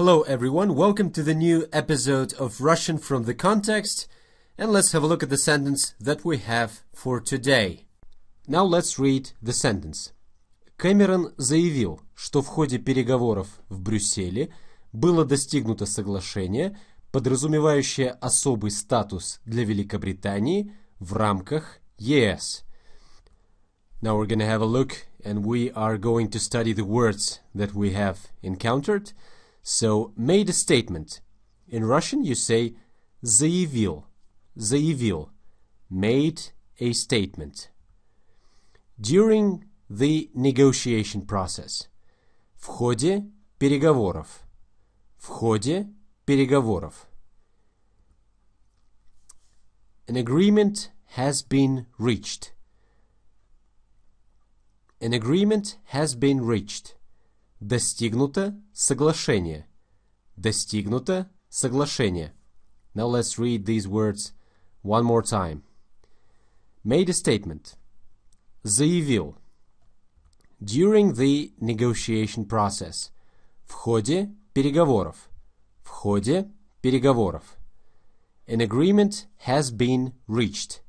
Hello everyone, welcome to the new episode of Russian from the Context, and let's have a look at the sentence that we have for today. Now let's read the sentence. Кэмерон заявил, что в ходе переговоров в Брюсселе было достигнуто соглашение, подразумевающее особый статус для Великобритании в рамках ЕС. Now we're going to have a look and we are going to study the words that we have encountered – so made a statement. In Russian you say заявил. Заявил. Made a statement. During the negotiation process. В ходе переговоров. В ходе переговоров. An agreement has been reached. An agreement has been reached. Достигнуто соглашение. Достигнуто соглашение. Now let's read these words one more time. Made a statement. Заявил. During the negotiation process. В ходе переговоров. В ходе переговоров. An agreement has been reached.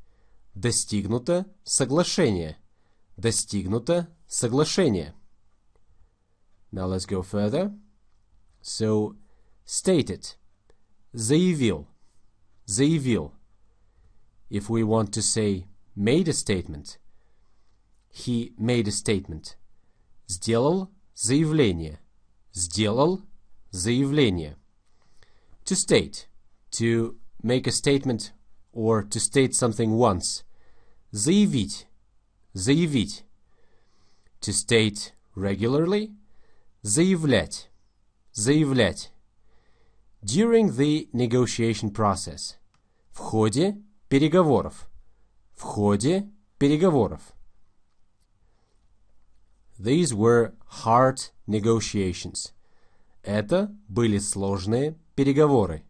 Достигнуто соглашение. Достигнуто соглашение. Now let's go further. So, stated, заявил, заявил. If we want to say made a statement, he made a statement. Сделал заявление, сделал заявление. To state, to make a statement or to state something once. Заявить, заявить. To state regularly, Заявлять. Заявлять. During the negotiation process. В ходе переговоров. В ходе переговоров. These were hard negotiations. Это были сложные переговоры.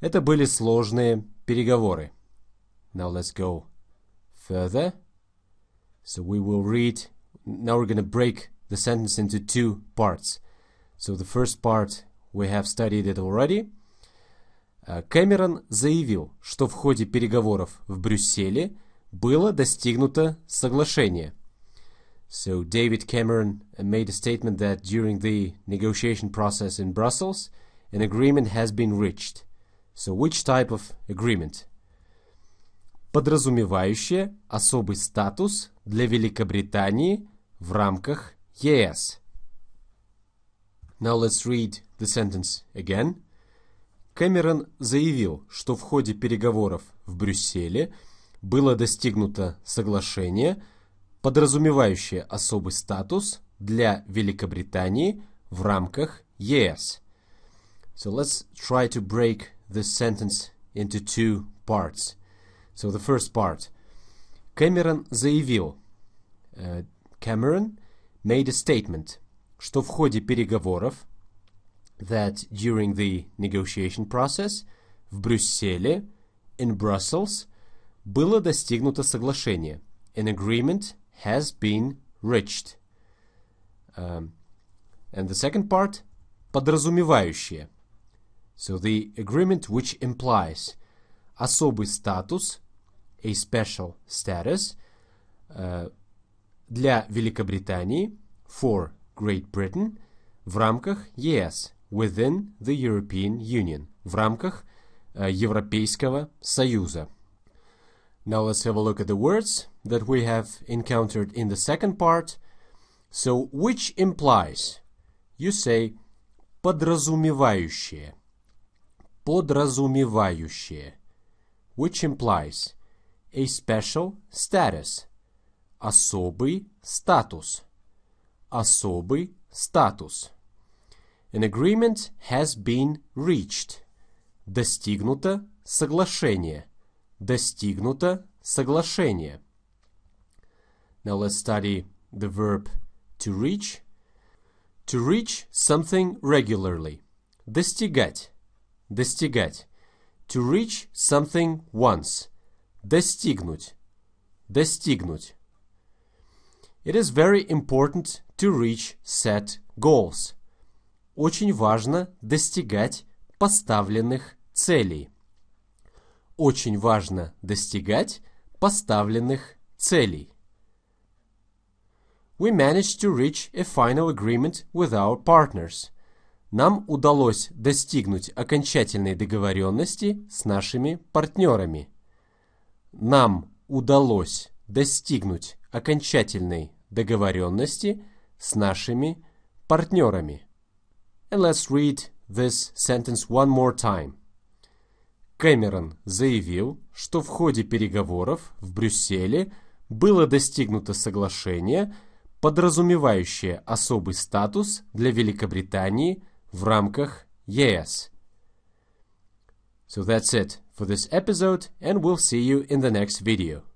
Это были сложные переговоры. Now let's go further. So we will read. Now we're going to break the sentence into two parts. So the first part we have studied it already. Э, Кэмерон заявил, что в ходе переговоров в Брюсселе было достигнуто соглашение. So David Cameron made a statement that during the negotiation process in Brussels, an agreement has been reached. So which type of agreement? Подразумевающее особый статус для Великобритании в рамках Yes. Now let's read the sentence again. Кэмерон заявил, что в ходе переговоров в Брюсселе было достигнуто соглашение, подразумевающее особый статус для Великобритании в рамках ЕС. So let's try to break this sentence into two parts. So the first part. Кэмерон заявил. Uh, э, Cameron made a statement, что в ходе переговоров that during the negotiation process в Брюсселе in Brussels было достигнуто соглашение. An agreement has been reached. Um, and the second part подразумевающее. So the agreement which implies особый статус, a special status, uh, для Великобритании for Great Britain в рамках ЕС within the European Union в рамках uh, Европейского Союза. Now let's have a look at the words that we have encountered in the second part. So, which implies, you say, подразумевающее. Подразумевающее. Which implies a special status. Особый статус. Особый статус. An agreement has been reached. Достигнуто соглашение. Достигнуто соглашение. Now let's study the verb to reach. To reach something regularly. Достигать. Достигать. To reach something once. Достигнуть. Достигнуть. It is very important to reach set goals. Очень важно достигать поставленных целей. Очень важно достигать поставленных целей. We managed to reach a final agreement with our partners. Нам удалось достигнуть окончательной договоренности с нашими партнерами. Нам удалось достигнуть окончательной договоренности с нашими партнерами. And let's read this sentence one more time. Кэмерон заявил, что в ходе переговоров в Брюсселе было достигнуто соглашение, подразумевающее особый статус для Великобритании в рамках ЕС. So that's it for this episode and we'll see you in the next video.